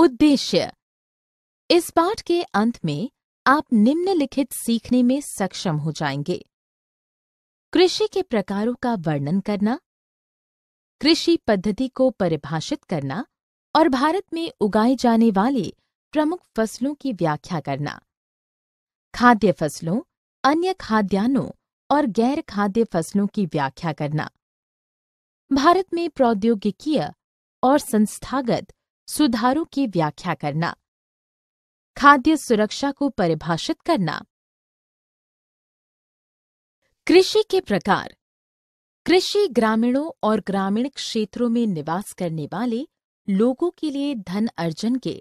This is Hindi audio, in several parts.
उद्देश्य इस पाठ के अंत में आप निम्नलिखित सीखने में सक्षम हो जाएंगे कृषि के प्रकारों का वर्णन करना कृषि पद्धति को परिभाषित करना और भारत में उगाए जाने वाले प्रमुख फसलों की व्याख्या करना खाद्य फसलों अन्य खाद्यान्नों और गैर खाद्य फसलों की व्याख्या करना भारत में प्रौद्योगिकीय और संस्थागत सुधारों की व्याख्या करना खाद्य सुरक्षा को परिभाषित करना कृषि के प्रकार कृषि ग्रामीणों और ग्रामीण क्षेत्रों में निवास करने वाले लोगों के लिए धन अर्जन के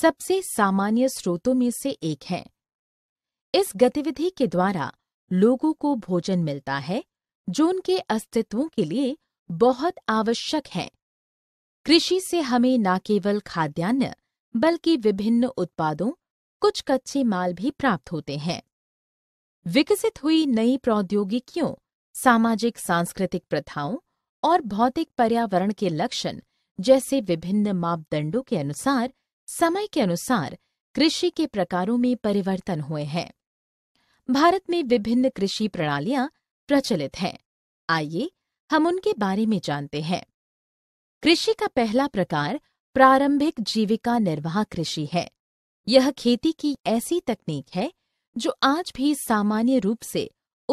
सबसे सामान्य स्रोतों में से एक है इस गतिविधि के द्वारा लोगों को भोजन मिलता है जो उनके अस्तित्व के लिए बहुत आवश्यक है कृषि से हमें न केवल खाद्यान्न बल्कि विभिन्न उत्पादों कुछ कच्चे माल भी प्राप्त होते हैं विकसित हुई नई प्रौद्योगिकियों सामाजिक सांस्कृतिक प्रथाओं और भौतिक पर्यावरण के लक्षण जैसे विभिन्न मापदंडों के अनुसार समय के अनुसार कृषि के प्रकारों में परिवर्तन हुए हैं भारत में विभिन्न कृषि प्रणालियां प्रचलित हैं आइए हम उनके बारे में जानते हैं कृषि का पहला प्रकार प्रारंभिक जीविका निर्वाह कृषि है यह खेती की ऐसी तकनीक है जो आज भी सामान्य रूप से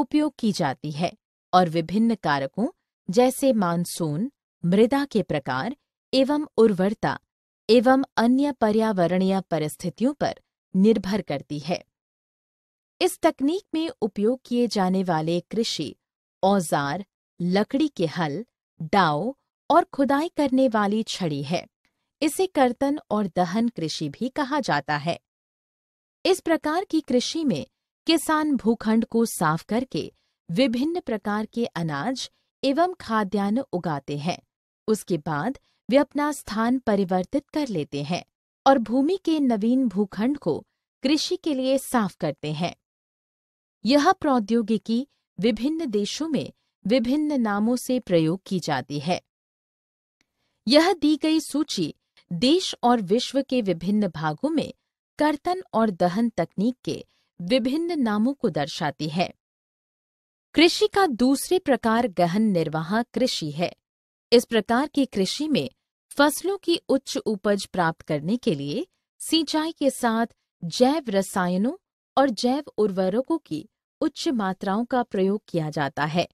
उपयोग की जाती है और विभिन्न कारकों जैसे मानसून मृदा के प्रकार एवं उर्वरता एवं अन्य पर्यावरणीय परिस्थितियों पर निर्भर करती है इस तकनीक में उपयोग किए जाने वाले कृषि औजार लकड़ी के हल डाओ और खुदाई करने वाली छड़ी है इसे कर्तन और दहन कृषि भी कहा जाता है इस प्रकार की कृषि में किसान भूखंड को साफ करके विभिन्न प्रकार के अनाज एवं खाद्यान्न उगाते हैं उसके बाद वे अपना स्थान परिवर्तित कर लेते हैं और भूमि के नवीन भूखंड को कृषि के लिए साफ करते हैं यह प्रौद्योगिकी विभिन्न देशों में विभिन्न नामों से प्रयोग की जाती है यह दी गई सूची देश और विश्व के विभिन्न भागों में कर्तन और दहन तकनीक के विभिन्न नामों को दर्शाती है कृषि का दूसरे प्रकार गहन निर्वाह कृषि है इस प्रकार की कृषि में फसलों की उच्च उपज प्राप्त करने के लिए सिंचाई के साथ जैव रसायनों और जैव उर्वरकों की उच्च मात्राओं का प्रयोग किया जाता है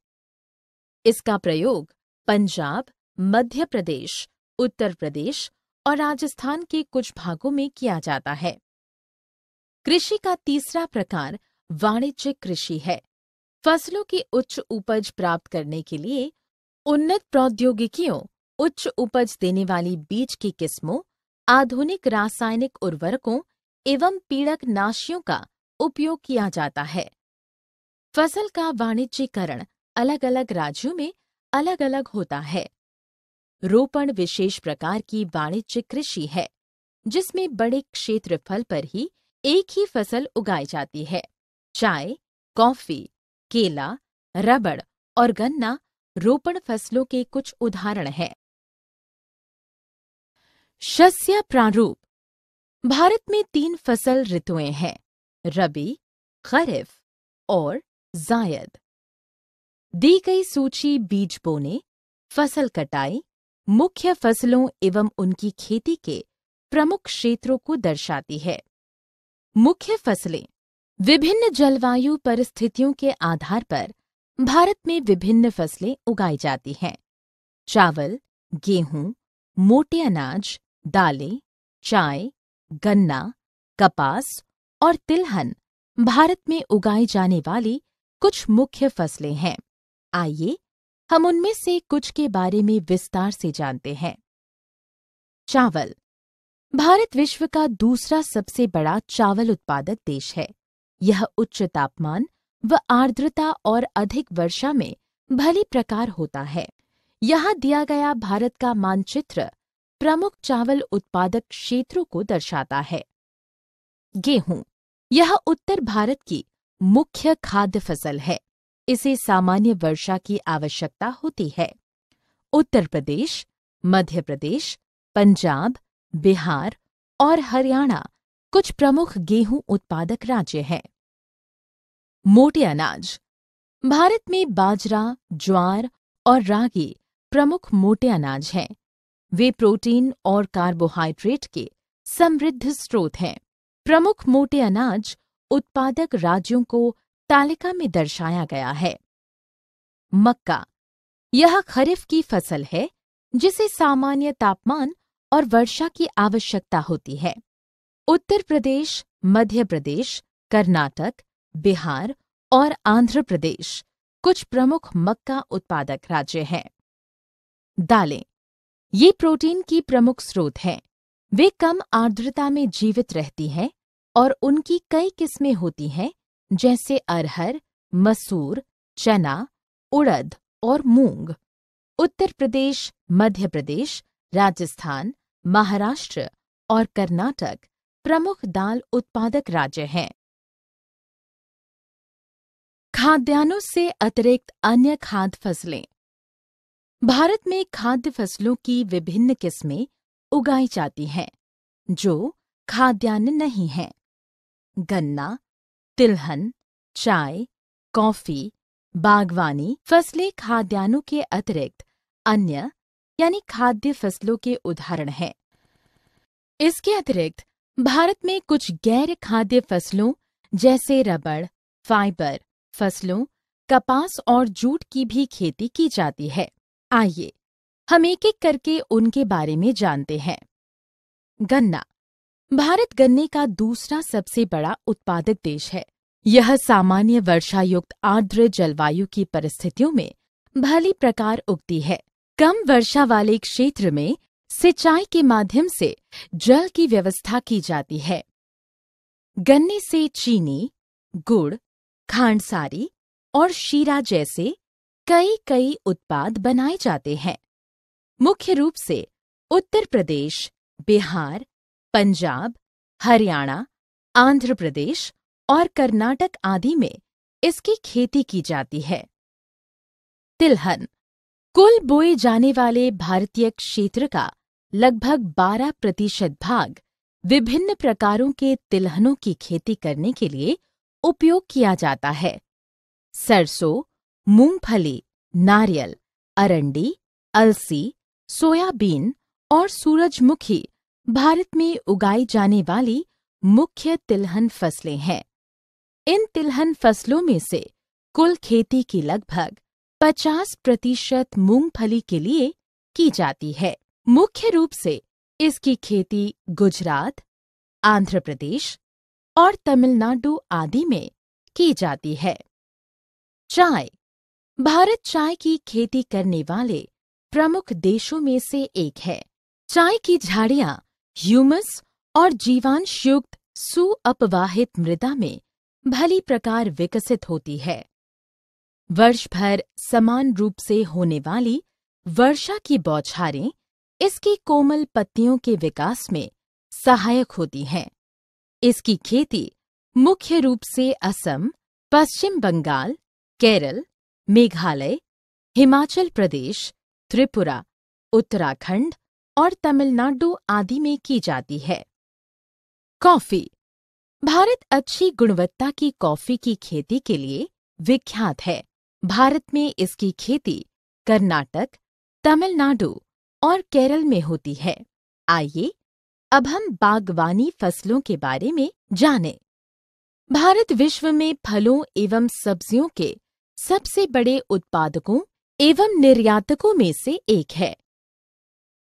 इसका प्रयोग पंजाब मध्य प्रदेश उत्तर प्रदेश और राजस्थान के कुछ भागों में किया जाता है कृषि का तीसरा प्रकार वाणिज्यिक कृषि है फसलों की उच्च उपज प्राप्त करने के लिए उन्नत प्रौद्योगिकियों उच्च उपज देने वाली बीज की किस्मों आधुनिक रासायनिक उर्वरकों एवं पीड़क नाशियों का उपयोग किया जाता है फसल का वाणिज्यीकरण अलग अलग राज्यों में अलग अलग होता है रोपण विशेष प्रकार की वाणिज्य कृषि है जिसमें बड़े क्षेत्रफल पर ही एक ही फसल उगाई जाती है चाय कॉफी केला रबड़ और गन्ना रोपण फसलों के कुछ उदाहरण हैं शस्य प्रारूप भारत में तीन फसल ऋतुएं हैं रबी खरीफ और जायद दी गई सूची बीज बोने फसल कटाई मुख्य फसलों एवं उनकी खेती के प्रमुख क्षेत्रों को दर्शाती है मुख्य फसलें विभिन्न जलवायु परिस्थितियों के आधार पर भारत में विभिन्न फसलें उगाई जाती हैं चावल गेहूं मोटे अनाज दालें चाय गन्ना कपास और तिलहन भारत में उगाई जाने वाली कुछ मुख्य फसलें हैं आइए हम उनमें से कुछ के बारे में विस्तार से जानते हैं चावल भारत विश्व का दूसरा सबसे बड़ा चावल उत्पादक देश है यह उच्च तापमान व आर्द्रता और अधिक वर्षा में भली प्रकार होता है यहाँ दिया गया भारत का मानचित्र प्रमुख चावल उत्पादक क्षेत्रों को दर्शाता है गेहूं यह उत्तर भारत की मुख्य खाद्य फसल है इसे सामान्य वर्षा की आवश्यकता होती है उत्तर प्रदेश मध्य प्रदेश पंजाब बिहार और हरियाणा कुछ प्रमुख गेहूं उत्पादक राज्य हैं मोटे अनाज भारत में बाजरा ज्वार और रागी प्रमुख मोटे अनाज हैं वे प्रोटीन और कार्बोहाइड्रेट के समृद्ध स्रोत हैं प्रमुख मोटे अनाज उत्पादक राज्यों को तालिका में दर्शाया गया है मक्का यह खरीफ की फसल है जिसे सामान्य तापमान और वर्षा की आवश्यकता होती है उत्तर प्रदेश मध्य प्रदेश कर्नाटक बिहार और आंध्र प्रदेश कुछ प्रमुख मक्का उत्पादक राज्य हैं दालें ये प्रोटीन की प्रमुख स्रोत हैं वे कम आर्द्रता में जीवित रहती हैं और उनकी कई किस्में होती हैं जैसे अरहर मसूर चना उड़द और मूंग उत्तर प्रदेश मध्य प्रदेश राजस्थान महाराष्ट्र और कर्नाटक प्रमुख दाल उत्पादक राज्य हैं खाद्यान्नों से अतिरिक्त अन्य खाद्य फसलें भारत में खाद्य फसलों की विभिन्न किस्में उगाई जाती हैं जो खाद्यान्न नहीं हैं गन्ना तिलहन चाय कॉफी बागवानी फसलें खाद्यान्नों के अतिरिक्त अन्य यानी खाद्य फसलों के उदाहरण हैं इसके अतिरिक्त भारत में कुछ गैर खाद्य फसलों जैसे रबड़ फाइबर फसलों कपास और जूट की भी खेती की जाती है आइए हम एक एक करके उनके बारे में जानते हैं गन्ना भारत गन्ने का दूसरा सबसे बड़ा उत्पादक देश है यह सामान्य वर्षा युक्त आर्द्र जलवायु की परिस्थितियों में भली प्रकार उगती है कम वर्षा वाले क्षेत्र में सिंचाई के माध्यम से जल की व्यवस्था की जाती है गन्ने से चीनी गुड़ खांडसारी और शीरा जैसे कई कई उत्पाद बनाए जाते हैं मुख्य रूप से उत्तर प्रदेश बिहार पंजाब हरियाणा आंध्र प्रदेश और कर्नाटक आदि में इसकी खेती की जाती है तिलहन कुल बोए जाने वाले भारतीय क्षेत्र का लगभग 12 प्रतिशत भाग विभिन्न प्रकारों के तिलहनों की खेती करने के लिए उपयोग किया जाता है सरसों मूंगफली नारियल अरंडी अलसी सोयाबीन और सूरजमुखी भारत में उगाई जाने वाली मुख्य तिलहन फसलें हैं इन तिलहन फसलों में से कुल खेती की लगभग 50 प्रतिशत मूंगफली के लिए की जाती है मुख्य रूप से इसकी खेती गुजरात आंध्र प्रदेश और तमिलनाडु आदि में की जाती है चाय भारत चाय की खेती करने वाले प्रमुख देशों में से एक है चाय की झाड़ियां ह्यूमस और जीवांशयुक्त सुअपवाहित मृदा में भली प्रकार विकसित होती है वर्ष भर समान रूप से होने वाली वर्षा की बौछारें इसकी कोमल पत्तियों के विकास में सहायक होती हैं इसकी खेती मुख्य रूप से असम पश्चिम बंगाल केरल मेघालय हिमाचल प्रदेश त्रिपुरा उत्तराखंड और तमिलनाडु आदि में की जाती है कॉफी भारत अच्छी गुणवत्ता की कॉफी की खेती के लिए विख्यात है भारत में इसकी खेती कर्नाटक तमिलनाडु और केरल में होती है आइए अब हम बागवानी फसलों के बारे में जानें। भारत विश्व में फलों एवं सब्जियों के सबसे बड़े उत्पादकों एवं निर्यातकों में से एक है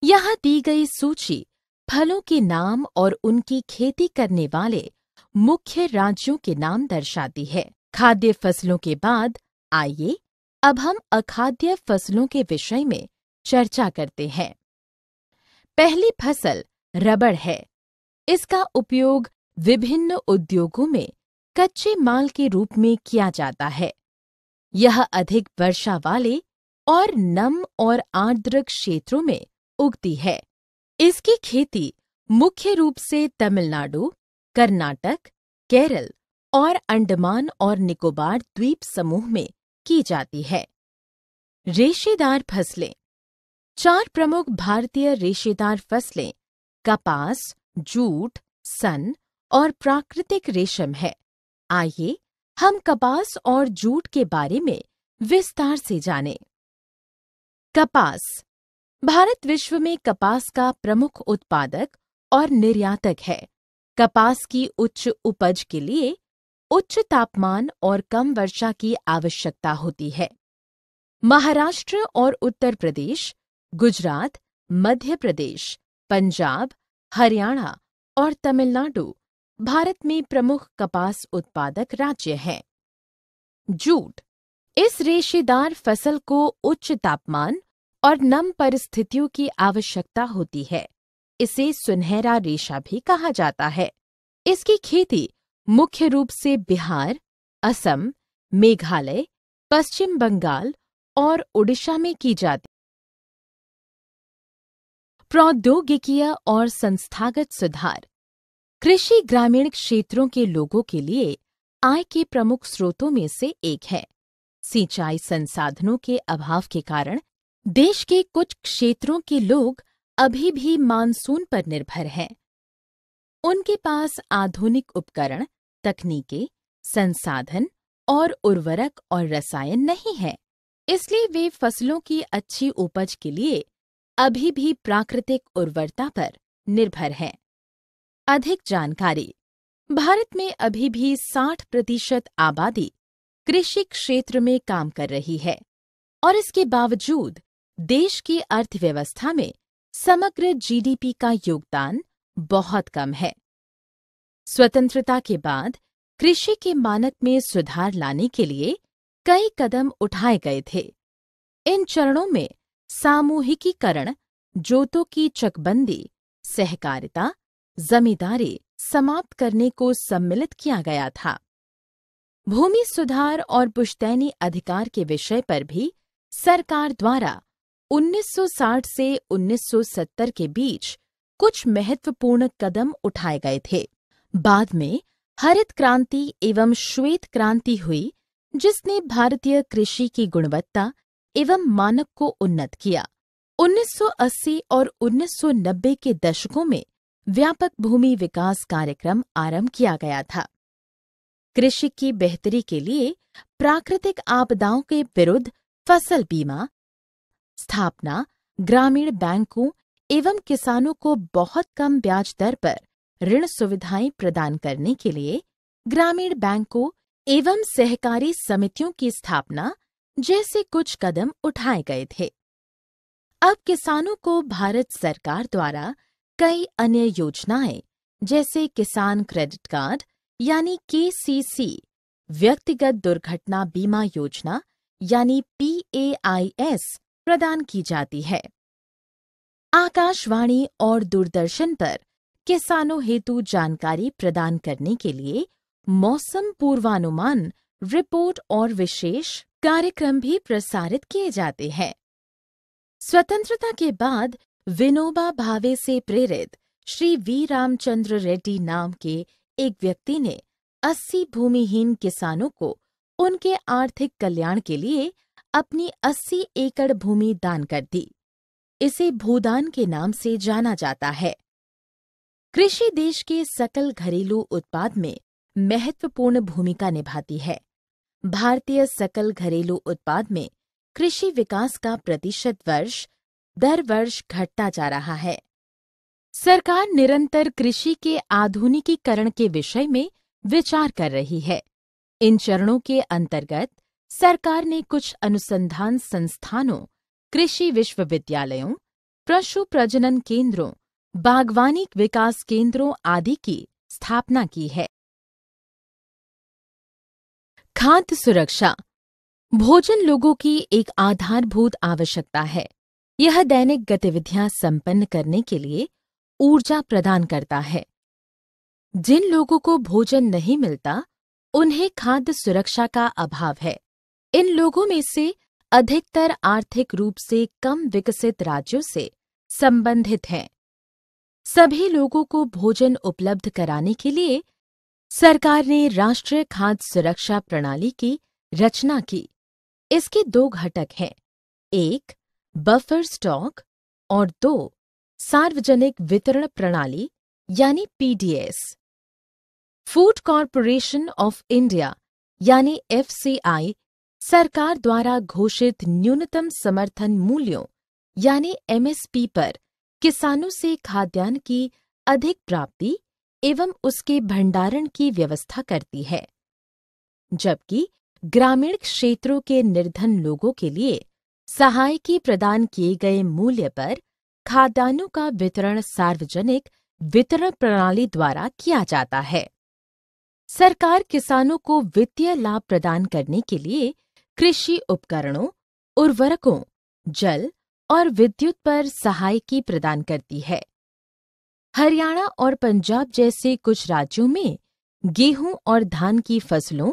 यहाँ दी गई सूची फलों के नाम और उनकी खेती करने वाले मुख्य राज्यों के नाम दर्शाती है खाद्य फसलों के बाद आइए अब हम अखाद्य फसलों के विषय में चर्चा करते हैं पहली फसल रबड़ है इसका उपयोग विभिन्न उद्योगों में कच्चे माल के रूप में किया जाता है यह अधिक वर्षा वाले और नम और आर्द्र क्षेत्रों में उगती है इसकी खेती मुख्य रूप से तमिलनाडु कर्नाटक केरल और अंडमान और निकोबार द्वीप समूह में की जाती है रेशेदार फसलें चार प्रमुख भारतीय रेशेदार फसलें कपास जूट सन और प्राकृतिक रेशम है आइए हम कपास और जूट के बारे में विस्तार से जानें। कपास भारत विश्व में कपास का प्रमुख उत्पादक और निर्यातक है कपास की उच्च उपज के लिए उच्च तापमान और कम वर्षा की आवश्यकता होती है महाराष्ट्र और उत्तर प्रदेश गुजरात मध्य प्रदेश पंजाब हरियाणा और तमिलनाडु भारत में प्रमुख कपास उत्पादक राज्य हैं जूट इस रेशेदार फसल को उच्च तापमान और नम परिस्थितियों की आवश्यकता होती है इसे सुनहरा रेशा भी कहा जाता है इसकी खेती मुख्य रूप से बिहार असम मेघालय पश्चिम बंगाल और उड़ीसा में की जाती प्रौद्योगिकीय और संस्थागत सुधार कृषि ग्रामीण क्षेत्रों के लोगों के लिए आय के प्रमुख स्रोतों में से एक है सिंचाई संसाधनों के अभाव के कारण देश के कुछ क्षेत्रों के लोग अभी भी मानसून पर निर्भर हैं उनके पास आधुनिक उपकरण तकनीकें संसाधन और उर्वरक और रसायन नहीं है इसलिए वे फसलों की अच्छी उपज के लिए अभी भी प्राकृतिक उर्वरता पर निर्भर हैं अधिक जानकारी भारत में अभी भी 60 प्रतिशत आबादी कृषि क्षेत्र में काम कर रही है और इसके बावजूद देश की अर्थव्यवस्था में समग्र जीडीपी का योगदान बहुत कम है स्वतंत्रता के बाद कृषि के मानक में सुधार लाने के लिए कई कदम उठाए गए थे इन चरणों में सामूहिकीकरण जोतों की चकबंदी सहकारिता जमींदारी समाप्त करने को सम्मिलित किया गया था भूमि सुधार और पुश्तैनी अधिकार के विषय पर भी सरकार द्वारा 1960 से 1970 के बीच कुछ महत्वपूर्ण कदम उठाए गए थे बाद में हरित क्रांति एवं श्वेत क्रांति हुई जिसने भारतीय कृषि की गुणवत्ता एवं मानक को उन्नत किया 1980 और 1990 के दशकों में व्यापक भूमि विकास कार्यक्रम आरंभ किया गया था कृषि की बेहतरी के लिए प्राकृतिक आपदाओं के विरुद्ध फसल बीमा स्थापना ग्रामीण बैंकों एवं किसानों को बहुत कम ब्याज दर पर ऋण सुविधाएं प्रदान करने के लिए ग्रामीण बैंकों एवं सहकारी समितियों की स्थापना जैसे कुछ कदम उठाए गए थे अब किसानों को भारत सरकार द्वारा कई अन्य योजनाएं जैसे किसान क्रेडिट कार्ड यानी के व्यक्तिगत दुर्घटना बीमा योजना यानी पीएआईएस प्रदान की जाती है आकाशवाणी और दूरदर्शन पर किसानों हेतु जानकारी प्रदान करने के लिए मौसम पूर्वानुमान रिपोर्ट और विशेष कार्यक्रम भी प्रसारित किए जाते हैं स्वतंत्रता के बाद विनोबा भावे से प्रेरित श्री वी रामचंद्र रेड्डी नाम के एक व्यक्ति ने 80 भूमिहीन किसानों को उनके आर्थिक कल्याण के लिए अपनी 80 एकड़ भूमि दान कर दी इसे भूदान के नाम से जाना जाता है कृषि देश के सकल घरेलू उत्पाद में महत्वपूर्ण भूमिका निभाती है भारतीय सकल घरेलू उत्पाद में कृषि विकास का प्रतिशत वर्ष दर वर्ष घटता जा रहा है सरकार निरंतर कृषि के आधुनिकीकरण के विषय में विचार कर रही है इन चरणों के अंतर्गत सरकार ने कुछ अनुसंधान संस्थानों कृषि विश्वविद्यालयों पशु प्रजनन केंद्रों बागवानी विकास केंद्रों आदि की स्थापना की है खाद्य सुरक्षा भोजन लोगों की एक आधारभूत आवश्यकता है यह दैनिक गतिविधियां संपन्न करने के लिए ऊर्जा प्रदान करता है जिन लोगों को भोजन नहीं मिलता उन्हें खाद्य सुरक्षा का अभाव है इन लोगों में से अधिकतर आर्थिक रूप से कम विकसित राज्यों से संबंधित हैं सभी लोगों को भोजन उपलब्ध कराने के लिए सरकार ने राष्ट्रीय खाद्य सुरक्षा प्रणाली की रचना की इसके दो घटक हैं एक बफर स्टॉक और दो सार्वजनिक वितरण प्रणाली यानी PDS Food Corporation of India यानी एफसीआई सरकार द्वारा घोषित न्यूनतम समर्थन मूल्यों यानी एमएसपी पर किसानों से खाद्यान्न की अधिक प्राप्ति एवं उसके भंडारण की व्यवस्था करती है जबकि ग्रामीण क्षेत्रों के निर्धन लोगों के लिए सहायकी प्रदान किए गए मूल्य पर खाद्यान्नों का वितरण सार्वजनिक वितरण प्रणाली द्वारा किया जाता है सरकार किसानों को वित्तीय लाभ प्रदान करने के लिए कृषि उपकरणों उर्वरकों जल और विद्युत पर सहायकी प्रदान करती है हरियाणा और पंजाब जैसे कुछ राज्यों में गेहूं और धान की फसलों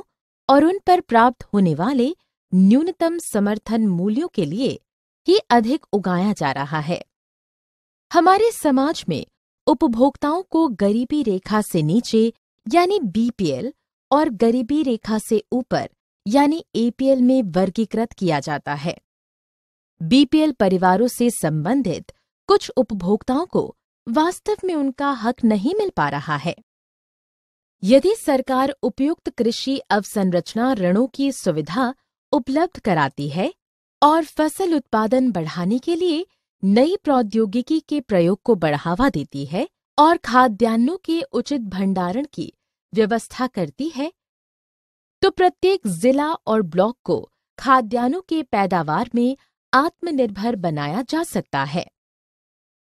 और उन पर प्राप्त होने वाले न्यूनतम समर्थन मूल्यों के लिए ही अधिक उगाया जा रहा है हमारे समाज में उपभोक्ताओं को गरीबी रेखा से नीचे यानी बीपीएल और गरीबी रेखा से ऊपर यानी एपीएल में वर्गीकृत किया जाता है बीपीएल परिवारों से संबंधित कुछ उपभोक्ताओं को वास्तव में उनका हक नहीं मिल पा रहा है यदि सरकार उपयुक्त कृषि अवसंरचना ऋणों की सुविधा उपलब्ध कराती है और फसल उत्पादन बढ़ाने के लिए नई प्रौद्योगिकी के प्रयोग को बढ़ावा देती है और खाद्यान्नों के उचित भंडारण की व्यवस्था करती है तो प्रत्येक जिला और ब्लॉक को खाद्यान्नों के पैदावार में आत्मनिर्भर बनाया जा सकता है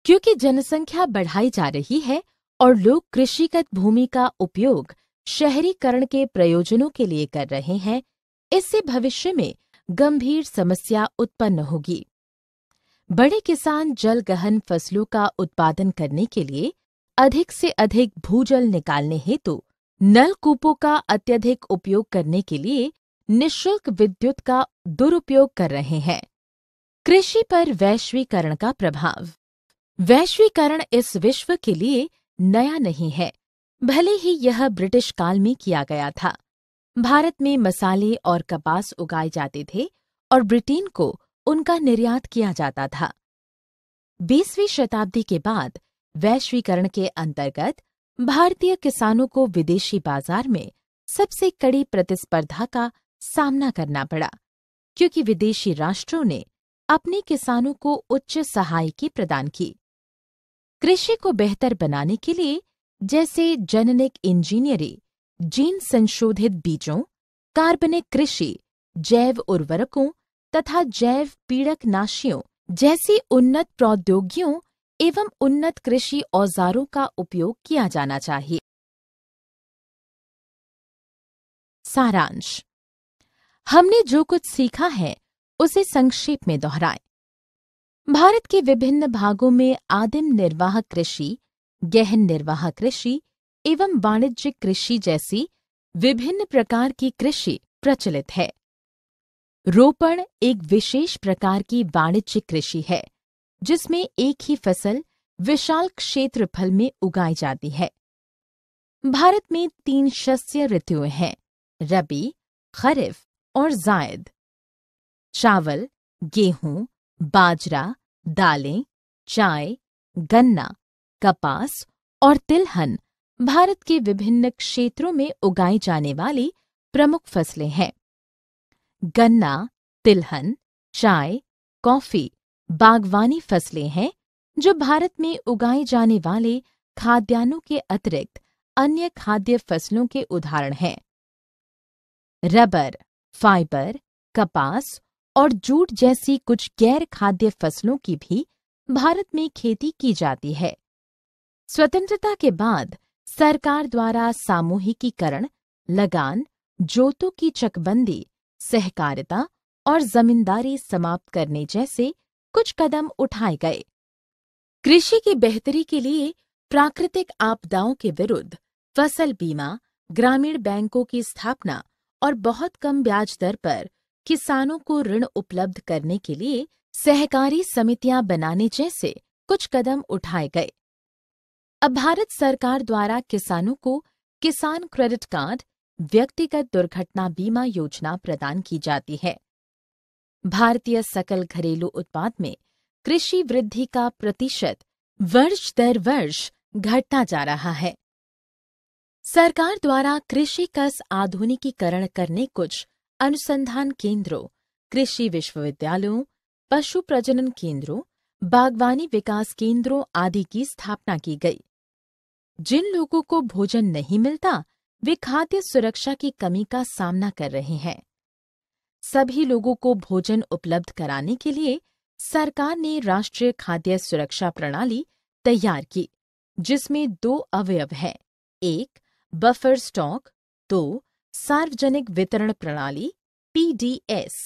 क्योंकि जनसंख्या बढ़ाई जा रही है और लोग कृषिगत भूमि का उपयोग शहरीकरण के प्रयोजनों के लिए कर रहे हैं इससे भविष्य में गंभीर समस्या उत्पन्न होगी बड़े किसान जल गहन फसलों का उत्पादन करने के लिए अधिक से अधिक भूजल निकालने हेतु तो नलकूपों का अत्यधिक उपयोग करने के लिए निशुल्क विद्युत का दुरुपयोग कर रहे हैं कृषि पर वैश्वीकरण का प्रभाव वैश्वीकरण इस विश्व के लिए नया नहीं है भले ही यह ब्रिटिश काल में किया गया था भारत में मसाले और कपास उगाए जाते थे और ब्रिटेन को उनका निर्यात किया जाता था बीसवीं शताब्दी के बाद वैश्वीकरण के अंतर्गत भारतीय किसानों को विदेशी बाजार में सबसे कड़ी प्रतिस्पर्धा का सामना करना पड़ा क्योंकि विदेशी राष्ट्रों ने अपने किसानों को उच्च सहायकी प्रदान की कृषि को बेहतर बनाने के लिए जैसे जेनेटिक इंजीनियरिंग जीन संशोधित बीजों कार्बनिक कृषि जैव उर्वरकों तथा जैव पीड़क नाशियों जैसी उन्नत प्रौद्योगियों एवं उन्नत कृषि औजारों का उपयोग किया जाना चाहिए सारांश हमने जो कुछ सीखा है उसे संक्षेप में दोहराए भारत के विभिन्न भागों में आदिम निर्वाह कृषि गहन निर्वाह कृषि एवं वाणिज्यिक कृषि जैसी विभिन्न प्रकार की कृषि प्रचलित है रोपण एक विशेष प्रकार की वाणिज्यिक कृषि है जिसमें एक ही फसल विशाल क्षेत्रफल में उगाई जाती है भारत में तीन शस्य ऋतु हैं रबी खरीफ और जायद चावल गेहूं बाजरा दालें चाय गन्ना कपास और तिलहन भारत के विभिन्न क्षेत्रों में उगाई जाने वाली प्रमुख फसलें हैं गन्ना तिलहन चाय कॉफी बागवानी फसलें हैं जो भारत में उगाए जाने वाले खाद्यान्नों के अतिरिक्त अन्य खाद्य फसलों के उदाहरण हैं रबर फाइबर कपास और जूट जैसी कुछ गैर खाद्य फसलों की भी भारत में खेती की जाती है स्वतंत्रता के बाद सरकार द्वारा सामूहिकीकरण लगान जोतों की चकबंदी सहकारिता और जमींदारी समाप्त करने जैसे कुछ कदम उठाए गए कृषि की बेहतरी के लिए प्राकृतिक आपदाओं के विरुद्ध फसल बीमा ग्रामीण बैंकों की स्थापना और बहुत कम ब्याज दर पर किसानों को ऋण उपलब्ध करने के लिए सहकारी समितियां बनाने जैसे कुछ कदम उठाए गए अब भारत सरकार द्वारा किसानों को किसान क्रेडिट कार्ड व्यक्तिगत दुर्घटना बीमा योजना प्रदान की जाती है भारतीय सकल घरेलू उत्पाद में कृषि वृद्धि का प्रतिशत वर्ष दर वर्ष घटता जा रहा है सरकार द्वारा कृषि कस आधुनिकीकरण करने कुछ अनुसंधान केंद्रों कृषि विश्वविद्यालयों पशु प्रजनन केंद्रों बागवानी विकास केंद्रों आदि की स्थापना की गई जिन लोगों को भोजन नहीं मिलता वे खाद्य सुरक्षा की कमी का सामना कर रहे हैं सभी लोगों को भोजन उपलब्ध कराने के लिए सरकार ने राष्ट्रीय खाद्य सुरक्षा प्रणाली तैयार की जिसमें दो अवयव हैं एक बफर स्टॉक दो सार्वजनिक वितरण प्रणाली पीडीएस